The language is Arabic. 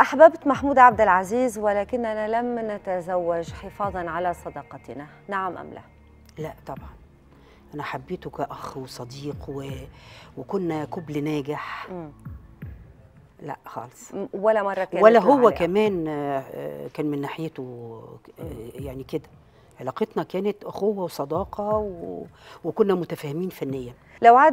أحببت محمود عبد العزيز ولكننا لم نتزوج حفاظا على صداقتنا نعم أم لا؟ لا طبعا أنا حبيته كأخ وصديق و... وكنا كبل ناجح مم. لا خالص ولا مرة كانت ولا هو عليها. كمان آه، كان من ناحيته آه، يعني كده علاقتنا كانت أخوة وصداقة و... وكنا متفاهمين فنيا لو عاد